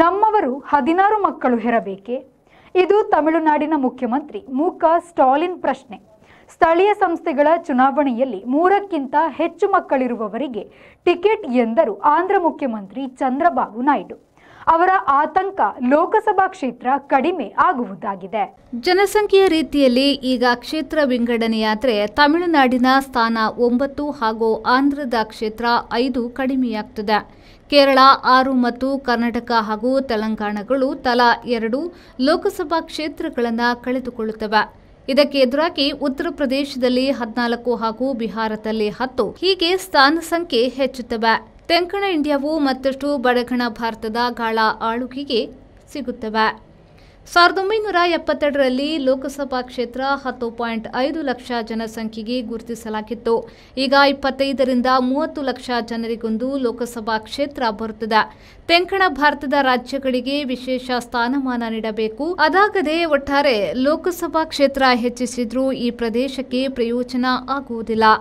ನಮ್ಮವರು ಹದಿನಾರು ಮಕ್ಕಳು ಹೆರಬೇಕೆ ಇದು ತಮಿಳುನಾಡಿನ ಮುಖ್ಯಮಂತ್ರಿ ಮೂಕ ಸ್ಟಾಲಿನ್ ಪ್ರಶ್ನೆ ಸ್ಥಳೀಯ ಸಂಸ್ಥೆಗಳ ಚುನಾವಣೆಯಲ್ಲಿ ಮೂರಕ್ಕಿಂತ ಹೆಚ್ಚು ಮಕ್ಕಳಿರುವವರಿಗೆ ಟಿಕೆಟ್ ಎಂದರು ಆಂಧ್ರ ಮುಖ್ಯಮಂತ್ರಿ ಚಂದ್ರಬಾಬು ನಾಯ್ಡು ಅವರ ಆತಂಕ ಲೋಕಸಭಾ ಕ್ಷೇತ್ರ ಕಡಿಮೆ ಆಗುವುದಾಗಿದೆ ಜನಸಂಖ್ಯೆಯ ರೀತಿಯಲ್ಲಿ ಈಗ ಕ್ಷೇತ್ರ ವಿಂಗಡಣೆಯಾದರೆ ತಮಿಳುನಾಡಿನ ಸ್ಥಾನ ಒಂಬತ್ತು ಹಾಗೂ ಆಂಧ್ರದ ಕ್ಷೇತ್ರ ಐದು ಕಡಿಮೆಯಾಗ್ತದೆ ಕೇರಳ ಆರು ಮತ್ತು ಕರ್ನಾಟಕ ಹಾಗೂ ತೆಲಂಗಾಣಗಳು ತಲಾ ಎರಡು ಲೋಕಸಭಾ ಕ್ಷೇತ್ರಗಳನ್ನು ಕಳೆದುಕೊಳ್ಳುತ್ತವೆ ಇದಕ್ಕೆ ಎದುರಾಗಿ ಉತ್ತರ ಪ್ರದೇಶದಲ್ಲಿ ಹದಿನಾಲ್ಕು ಹಾಗೂ ಬಿಹಾರದಲ್ಲಿ ಹತ್ತು ಹೀಗೆ ಸ್ಥಾನ ಸಂಖ್ಯೆ ಹೆಚ್ಚುತ್ತವೆ ತೆಂಕಣ ಇಂಡಿಯಾವು ಮತ್ತಷ್ಟು ಬಡಗಣ ಭಾರತದ ಗಾಳ ಆಳುಕಿಗೆ ಸಿಗುತ್ತವೆ ಸಾವಿರದ ಒಂಬೈನೂರ ಎಪ್ಪತ್ತೆರಡರಲ್ಲಿ ಲೋಕಸಭಾ ಕ್ಷೇತ್ರ ಹತ್ತು ಪಾಯಿಂಟ್ ಐದು ಲಕ್ಷ ಜನಸಂಖ್ಯೆಗೆ ಗುರುತಿಸಲಾಗಿತ್ತು ಈಗ ಇಪ್ಪತ್ತೈದರಿಂದ ಮೂವತ್ತು ಲಕ್ಷ ಜನರಿಗೊಂದು ಲೋಕಸಭಾ ಕ್ಷೇತ್ರ ಬರುತ್ತದೆ ತೆಂಕಣ ಭಾರತದ ರಾಜ್ಯಗಳಿಗೆ ವಿಶೇಷ ಸ್ಥಾನಮಾನ ನೀಡಬೇಕು ಅದಾಗದೆ ಒಟ್ಟಾರೆ ಲೋಕಸಭಾ ಕ್ಷೇತ್ರ ಹೆಚ್ಚಿಸಿದ್ರೂ ಈ ಪ್ರದೇಶಕ್ಕೆ ಪ್ರಯೋಜನ ಆಗುವುದಿಲ್ಲ